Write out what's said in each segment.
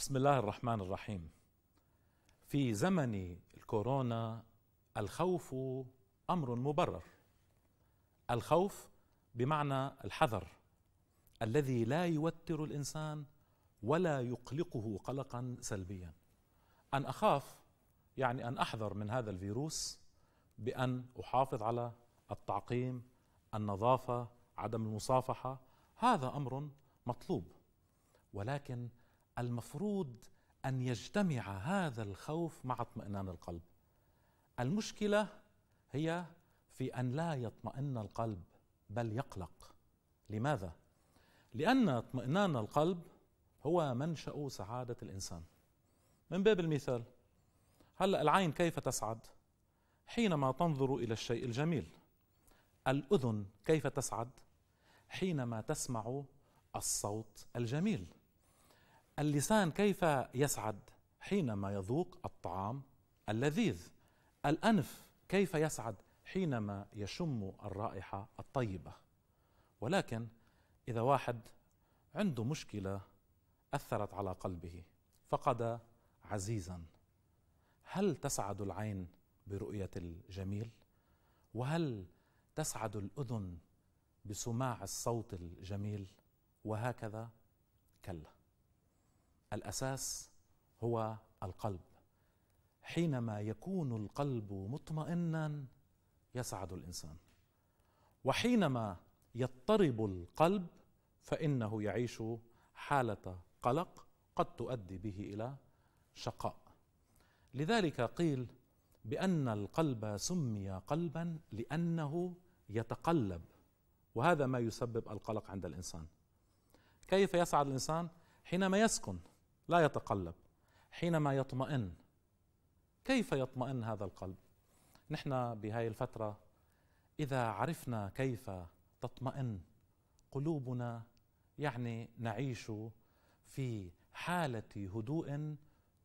بسم الله الرحمن الرحيم في زمن الكورونا الخوف امر مبرر الخوف بمعنى الحذر الذي لا يوتر الانسان ولا يقلقه قلقا سلبيا ان اخاف يعني ان احذر من هذا الفيروس بان احافظ على التعقيم النظافه عدم المصافحه هذا امر مطلوب ولكن المفروض ان يجتمع هذا الخوف مع اطمئنان القلب المشكله هي في ان لا يطمئن القلب بل يقلق لماذا لان اطمئنان القلب هو منشا سعاده الانسان من باب المثال هلا العين كيف تسعد حينما تنظر الى الشيء الجميل الاذن كيف تسعد حينما تسمع الصوت الجميل اللسان كيف يسعد حينما يذوق الطعام اللذيذ الانف كيف يسعد حينما يشم الرائحه الطيبه ولكن اذا واحد عنده مشكله اثرت على قلبه فقد عزيزا هل تسعد العين برؤيه الجميل وهل تسعد الاذن بسماع الصوت الجميل وهكذا كلا الاساس هو القلب حينما يكون القلب مطمئنا يسعد الانسان وحينما يضطرب القلب فانه يعيش حاله قلق قد تؤدي به الى شقاء لذلك قيل بان القلب سمي قلبا لانه يتقلب وهذا ما يسبب القلق عند الانسان كيف يسعد الانسان حينما يسكن لا يتقلب حينما يطمئن كيف يطمئن هذا القلب نحن بهاي الفتره اذا عرفنا كيف تطمئن قلوبنا يعني نعيش في حاله هدوء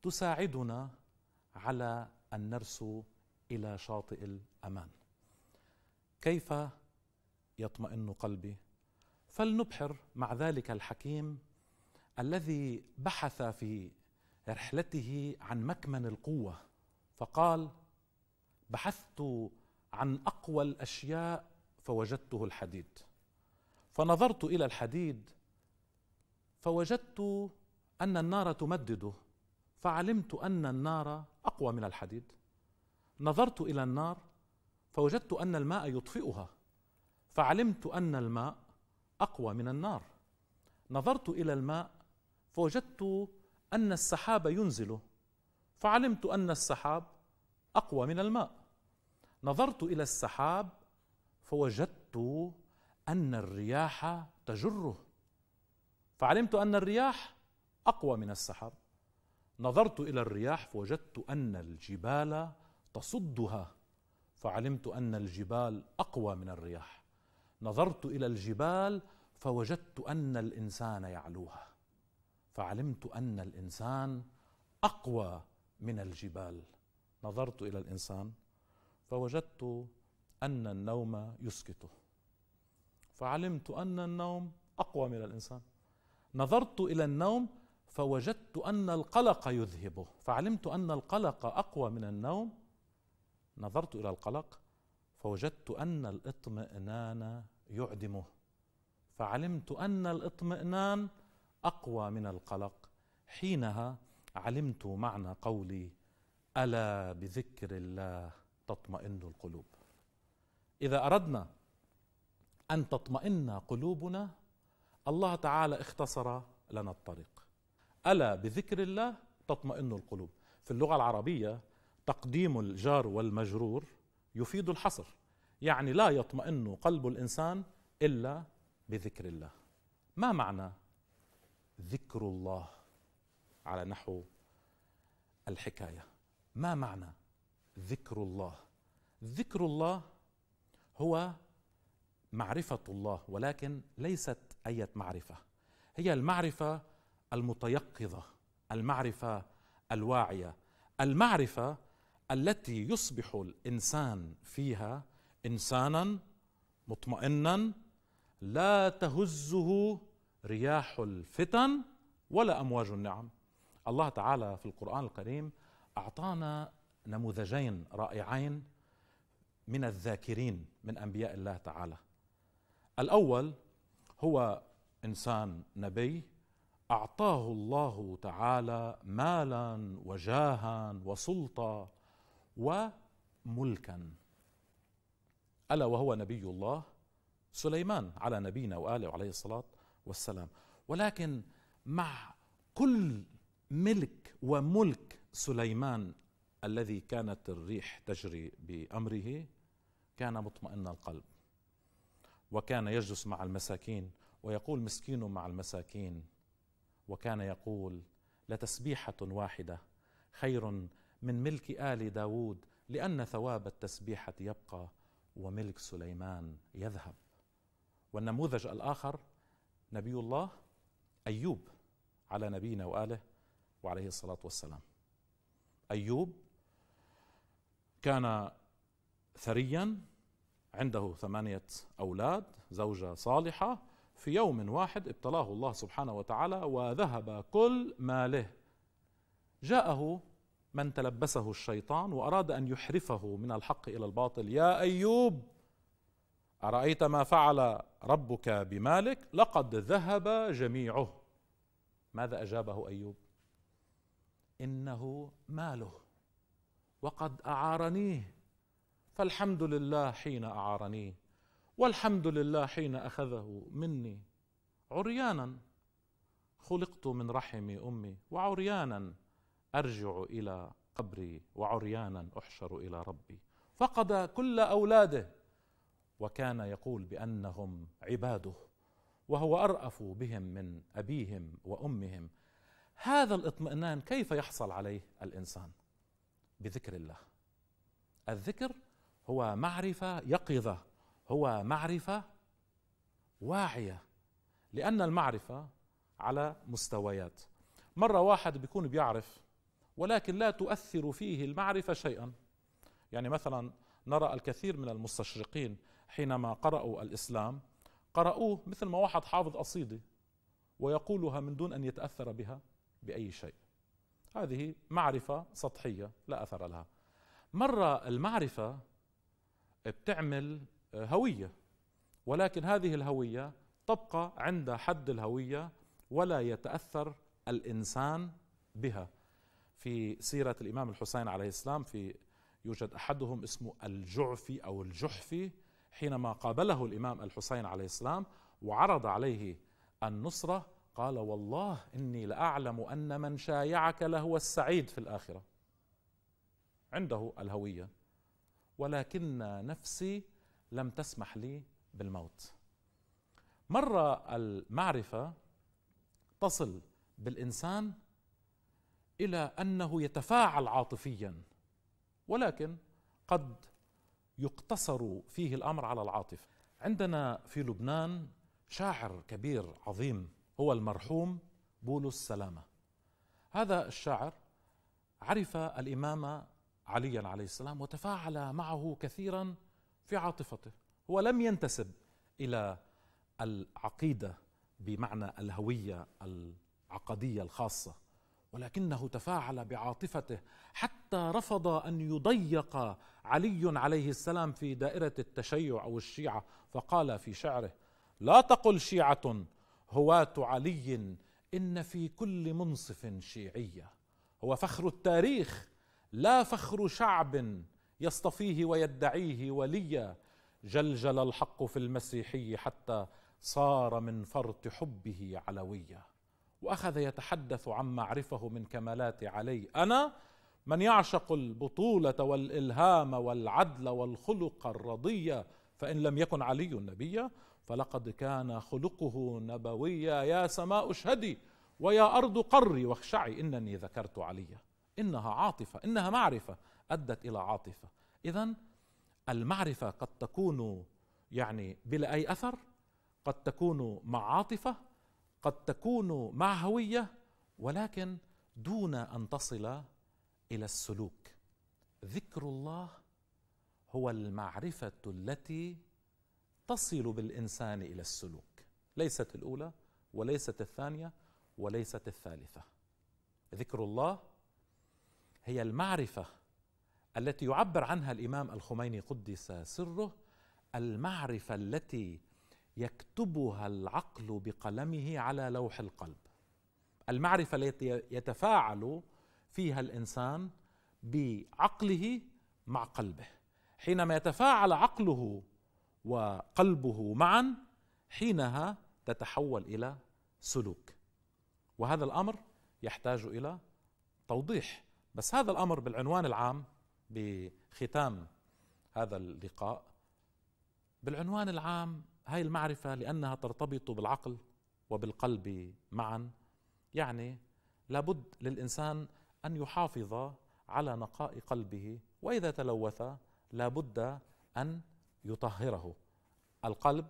تساعدنا على ان نرسو الى شاطئ الامان كيف يطمئن قلبي فلنبحر مع ذلك الحكيم الذي بحث في رحلته عن مكمن القوه فقال بحثت عن اقوى الاشياء فوجدته الحديد فنظرت الى الحديد فوجدت ان النار تمدده فعلمت ان النار اقوى من الحديد نظرت الى النار فوجدت ان الماء يطفئها فعلمت ان الماء اقوى من النار نظرت الى الماء فوجدت أن السحاب ينزله فعلمت أن السحاب أقوى من الماء نظرت إلى السحاب فوجدت أن الرياح تجره فعلمت أن الرياح أقوى من السحاب نظرت إلى الرياح فوجدت أن الجبال تصدها فعلمت أن الجبال أقوى من الرياح نظرت إلى الجبال فوجدت أن الإنسان يعلوها فعلمت ان الانسان اقوى من الجبال نظرت الى الانسان فوجدت ان النوم يسكته فعلمت ان النوم اقوى من الانسان نظرت الى النوم فوجدت ان القلق يذهبه فعلمت ان القلق اقوى من النوم نظرت الى القلق فوجدت ان الاطمئنان يعدمه فعلمت ان الاطمئنان اقوى من القلق حينها علمت معنى قولي الا بذكر الله تطمئن القلوب اذا اردنا ان تطمئن قلوبنا الله تعالى اختصر لنا الطريق الا بذكر الله تطمئن القلوب في اللغه العربيه تقديم الجار والمجرور يفيد الحصر يعني لا يطمئن قلب الانسان الا بذكر الله ما معنى ذكر الله على نحو الحكايه ما معنى ذكر الله ذكر الله هو معرفه الله ولكن ليست اي معرفه هي المعرفه المتيقظه المعرفه الواعيه المعرفه التي يصبح الانسان فيها انسانا مطمئنا لا تهزه رياح الفتن ولا امواج النعم الله تعالى في القران الكريم اعطانا نموذجين رائعين من الذاكرين من انبياء الله تعالى الاول هو انسان نبي اعطاه الله تعالى مالا وجاها وسلطه وملكا الا وهو نبي الله سليمان على نبينا واله عليه الصلاه والسلام ولكن مع كل ملك وملك سليمان الذي كانت الريح تجري بامره كان مطمئن القلب وكان يجلس مع المساكين ويقول مسكين مع المساكين وكان يقول لتسبيحه واحده خير من ملك ال داود لان ثواب التسبيحه يبقى وملك سليمان يذهب والنموذج الاخر نبي الله ايوب على نبينا واله وعليه الصلاه والسلام. ايوب كان ثريا عنده ثمانيه اولاد زوجه صالحه في يوم واحد ابتلاه الله سبحانه وتعالى وذهب كل ماله جاءه من تلبسه الشيطان واراد ان يحرفه من الحق الى الباطل يا ايوب ارايت ما فعل ربك بمالك لقد ذهب جميعه ماذا اجابه ايوب انه ماله وقد اعارنيه فالحمد لله حين اعارنيه والحمد لله حين اخذه مني عريانا خلقت من رحم امي وعريانا ارجع الى قبري وعريانا احشر الى ربي فقد كل اولاده وكان يقول بانهم عباده وهو أرأف بهم من أبيهم وأمهم هذا الاطمئنان كيف يحصل عليه الإنسان بذكر الله الذكر هو معرفة يقظة هو معرفة واعية لأن المعرفة على مستويات مرة واحد بيكون بيعرف ولكن لا تؤثر فيه المعرفة شيئا يعني مثلا نرى الكثير من المستشرقين حينما قرأوا الإسلام قرأوه مثل ما واحد حافظ قصيدة ويقولها من دون أن يتأثر بها بأي شيء هذه معرفة سطحية لا أثر لها مرة المعرفة بتعمل هوية ولكن هذه الهوية تبقى عند حد الهوية ولا يتأثر الإنسان بها في سيرة الإمام الحسين عليه السلام في يوجد أحدهم اسمه الجعفي أو الجحفي حينما قابله الإمام الحسين عليه السلام وعرض عليه النصرة قال والله إني لأعلم أن من شايعك لهو السعيد في الآخرة عنده الهوية ولكن نفسي لم تسمح لي بالموت مرة المعرفة تصل بالإنسان إلى أنه يتفاعل عاطفيا ولكن قد يقتصر فيه الامر على العاطفه عندنا في لبنان شاعر كبير عظيم هو المرحوم بولس سلامه هذا الشاعر عرف الامام عليا عليه السلام وتفاعل معه كثيرا في عاطفته هو لم ينتسب الى العقيده بمعنى الهويه العقديه الخاصه ولكنه تفاعل بعاطفته حتى رفض ان يضيق علي عليه السلام في دائره التشيع او الشيعه فقال في شعره لا تقل شيعه هواه علي ان في كل منصف شيعيه هو فخر التاريخ لا فخر شعب يصطفيه ويدعيه وليا جلجل الحق في المسيحي حتى صار من فرط حبه علويا واخذ يتحدث عما عرفه من كمالات علي انا من يعشق البطوله والالهام والعدل والخلق الرضيه فان لم يكن علي نبيا فلقد كان خلقه نبويا يا سماء اشهدي ويا ارض قري واخشعي انني ذكرت عليا انها عاطفه انها معرفه ادت الى عاطفه اذا المعرفه قد تكون يعني بلا اي اثر قد تكون مع عاطفه قد تكون مع هويه ولكن دون ان تصل الى السلوك ذكر الله هو المعرفه التي تصل بالانسان الى السلوك ليست الاولى وليست الثانيه وليست الثالثه ذكر الله هي المعرفه التي يعبر عنها الامام الخميني قدس سره المعرفه التي يكتبها العقل بقلمه على لوح القلب المعرفه التي يتفاعل فيها الانسان بعقله مع قلبه حينما يتفاعل عقله وقلبه معا حينها تتحول الى سلوك وهذا الامر يحتاج الى توضيح بس هذا الامر بالعنوان العام بختام هذا اللقاء بالعنوان العام هاي المعرفة لأنها ترتبط بالعقل وبالقلب معا يعني لابد للإنسان أن يحافظ على نقاء قلبه وإذا تلوث لابد أن يطهره القلب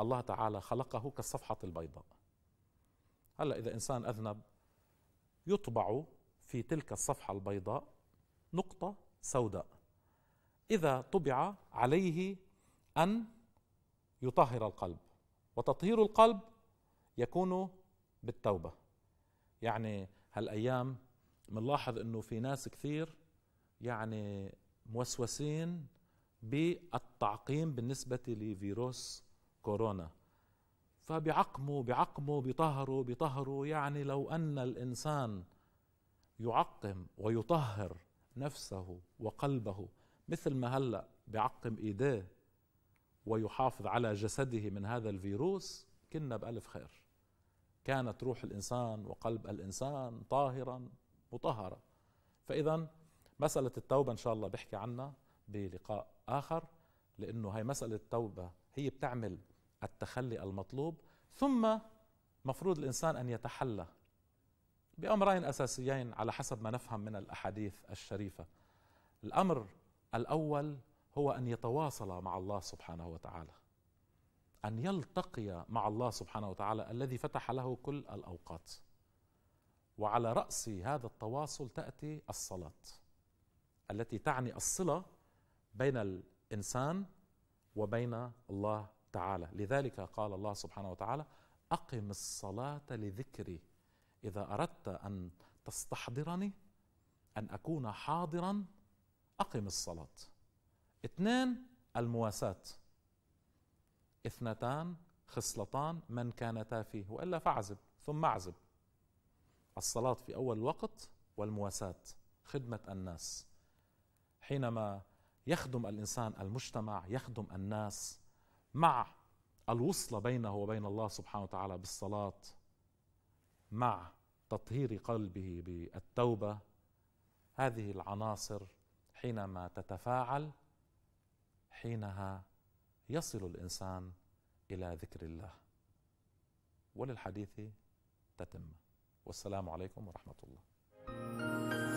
الله تعالى خلقه كالصفحة البيضاء هلا إذا إنسان أذنب يطبع في تلك الصفحة البيضاء نقطة سوداء إذا طبع عليه أن يطهر القلب وتطهير القلب يكون بالتوبه يعني هالايام بنلاحظ انه في ناس كثير يعني موسوسين بالتعقيم بالنسبه لفيروس كورونا فبيعقموا بيعقموا بيطهروا بيطهروا يعني لو ان الانسان يعقم ويطهر نفسه وقلبه مثل ما هلا بيعقم ايديه ويحافظ على جسده من هذا الفيروس كنا بألف خير كانت روح الإنسان وقلب الإنسان طاهرا مطهرا فإذا مسألة التوبة إن شاء الله بحكي عنها بلقاء آخر لأنه هي مسألة التوبة هي بتعمل التخلي المطلوب ثم مفروض الإنسان أن يتحلى بأمرين أساسيين على حسب ما نفهم من الأحاديث الشريفة الأمر الأول هو ان يتواصل مع الله سبحانه وتعالى ان يلتقي مع الله سبحانه وتعالى الذي فتح له كل الاوقات وعلى راس هذا التواصل تاتي الصلاه التي تعني الصله بين الانسان وبين الله تعالى لذلك قال الله سبحانه وتعالى اقم الصلاه لذكري اذا اردت ان تستحضرني ان اكون حاضرا اقم الصلاه اثنان المواساة اثنتان خصلتان من كانتا فيه والا فاعزب ثم اعزب الصلاة في أول الوقت والمواساة خدمة الناس حينما يخدم الإنسان المجتمع يخدم الناس مع الوصلة بينه وبين الله سبحانه وتعالى بالصلاة مع تطهير قلبه بالتوبة هذه العناصر حينما تتفاعل حينها يصل الانسان الى ذكر الله وللحديث تتم والسلام عليكم ورحمه الله